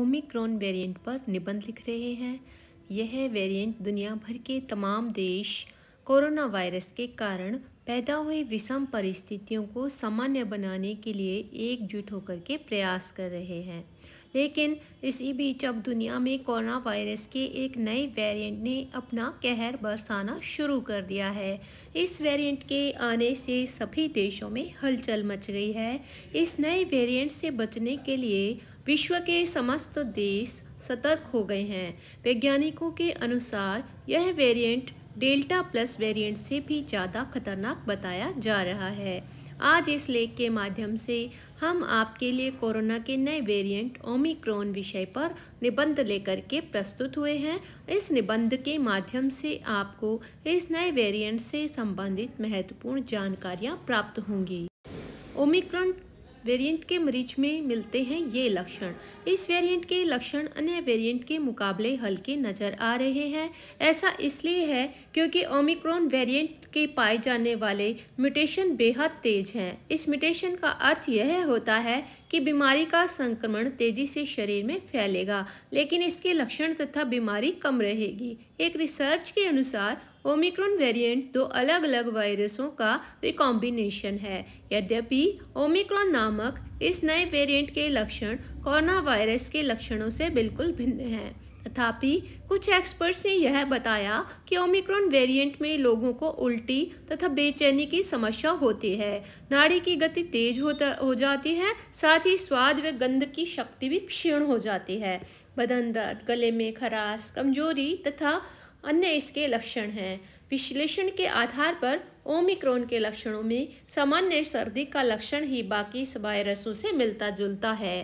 Omicron variant पर निबंध लिख रहे हैं यह वेरिएंट दुनिया भर के तमाम देश कोरोना वायरस के कारण पैदा हुई विषम परिस्थितियों को सामान्य बनाने के लिए एकजुट होकर के प्रयास कर रहे हैं लेकिन इसी बीच अब दुनिया में कोरोना वायरस के एक नए वेरिएंट ने अपना कहर बरसाना शुरू कर दिया है इस वेरिएंट के आने से सभी देशों में हलचल मच गई है इस नए वेरिएंट से बचने के लिए विश्व के समस्त देश सतर्क हो गए हैं वैज्ञानिकों के अनुसार यह वेरिएंट डेल्टा प्लस वेरिएंट से भी ज़्यादा खतरनाक बताया जा रहा है आज इस लेख के माध्यम से हम आपके लिए कोरोना के नए वेरिएंट ओमिक्रॉन विषय पर निबंध लेकर के प्रस्तुत हुए हैं इस निबंध के माध्यम से आपको इस नए वेरिएंट से संबंधित महत्वपूर्ण जानकारियां प्राप्त होंगी ओमिक्रॉन वेरिएंट के मरीज में मिलते हैं ये लक्षण इस वेरिएंट के लक्षण अन्य वेरिएंट के मुकाबले हल्के नज़र आ रहे हैं ऐसा इसलिए है क्योंकि ओमिक्रॉन वेरिएंट के पाए जाने वाले म्यूटेशन बेहद तेज हैं इस म्यूटेशन का अर्थ यह होता है कि बीमारी का संक्रमण तेज़ी से शरीर में फैलेगा लेकिन इसके लक्षण तथा बीमारी कम रहेगी एक रिसर्च के अनुसार ओमिक्रॉन वेरिएंट दो अलग अलग वायरसों का रिकॉम्बिनेशन है यद्यपि ओमिक्रॉन नामक इस नए वेरिएंट के लक्षण कोरोना वायरस के लक्षणों से बिल्कुल भिन्न हैं तथापि कुछ एक्सपर्ट्स ने यह बताया कि ओमिक्रॉन वेरिएंट में लोगों को उल्टी तथा बेचैनी की समस्या होती है नाड़ी की गति तेज होता हो जाती है साथ ही स्वाद व गंध की शक्ति भी क्षीण हो जाती है बदन दर्द गले में खराश कमजोरी तथा अन्य इसके लक्षण हैं विश्लेषण के आधार पर ओमिक्रोन के लक्षणों में सामान्य सर्दी का लक्षण ही बाकी वायरसों से मिलता जुलता है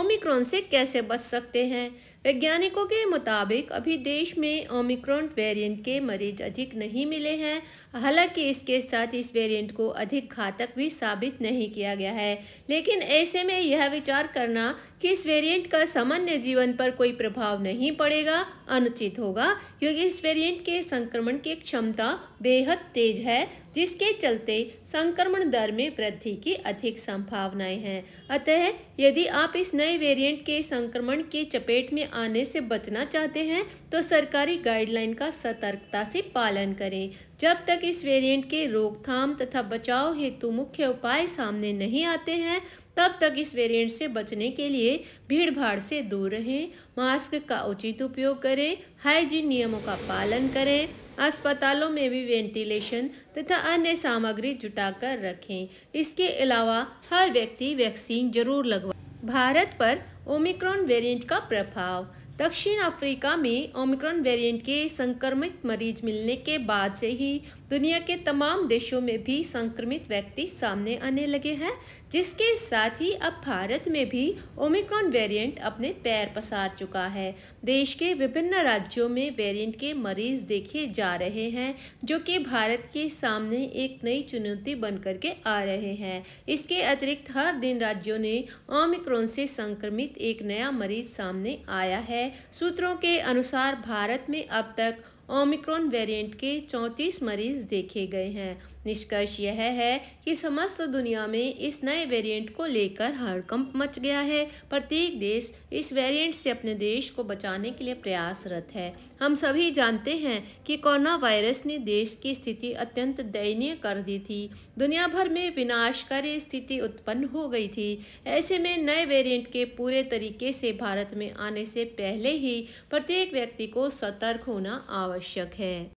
ओमिक्रॉन से कैसे बच सकते हैं वैज्ञानिकों के मुताबिक अभी देश में ओमिक्रॉन वेरिएंट के मरीज अधिक नहीं मिले हैं हालांकि इसके साथ इस वेरिएंट को अधिक घातक भी साबित नहीं किया गया है लेकिन ऐसे में यह विचार करना कि इस वेरिएंट का सामान्य जीवन पर कोई प्रभाव नहीं पड़ेगा अनुचित होगा क्योंकि इस वेरियंट के संक्रमण की क्षमता बेहद तेज है जिसके चलते संक्रमण दर में वृद्धि की अधिक संभावनाएं हैं अतः यदि आप इस न नए वेरिएंट के संक्रमण के चपेट में आने से बचना चाहते हैं तो सरकारी गाइडलाइन का सतर्कता से पालन करें जब तक इस वेरिएंट के रोकथाम तथा बचाव हेतु मुख्य उपाय सामने नहीं आते हैं तब तक इस वेरिएंट से बचने के लिए भीड़ भाड़ से दूर रहें मास्क का उचित उपयोग करें हाइजीन नियमों का पालन करें अस्पतालों में भी वेंटिलेशन तथा अन्य सामग्री जुटाकर रखें इसके अलावा हर व्यक्ति वैक्सीन जरूर लगवा भारत पर ओमिक्रॉन वेरिएंट का प्रभाव दक्षिण अफ्रीका में ओमिक्रॉन वेरिएंट के संक्रमित मरीज मिलने के बाद से ही दुनिया के तमाम देशों में भी संक्रमित व्यक्ति सामने आने लगे हैं जिसके साथ ही अब भारत में भी ओमिक्रॉन वेरिएंट अपने पैर पसार चुका है देश के विभिन्न राज्यों में वेरिएंट के मरीज देखे जा रहे हैं जो कि भारत के सामने एक नई चुनौती बन करके आ रहे हैं इसके अतिरिक्त हर दिन राज्यों ने ओमिक्रॉन से संक्रमित एक नया मरीज सामने आया है है सूत्रों के अनुसार भारत में अब तक ओमिक्रॉन वेरिएंट के 34 मरीज देखे गए हैं निष्कर्ष यह है कि समस्त दुनिया में इस नए वेरिएंट को लेकर हड़कंप मच गया है प्रत्येक देश इस वेरिएंट से अपने देश को बचाने के लिए प्रयासरत है हम सभी जानते हैं कि कोरोना वायरस ने देश की स्थिति अत्यंत दयनीय कर दी थी दुनिया भर में विनाशकारी स्थिति उत्पन्न हो गई थी ऐसे में नए वेरियंट के पूरे तरीके से भारत में आने से पहले ही प्रत्येक व्यक्ति को सतर्क होना आवश्यक है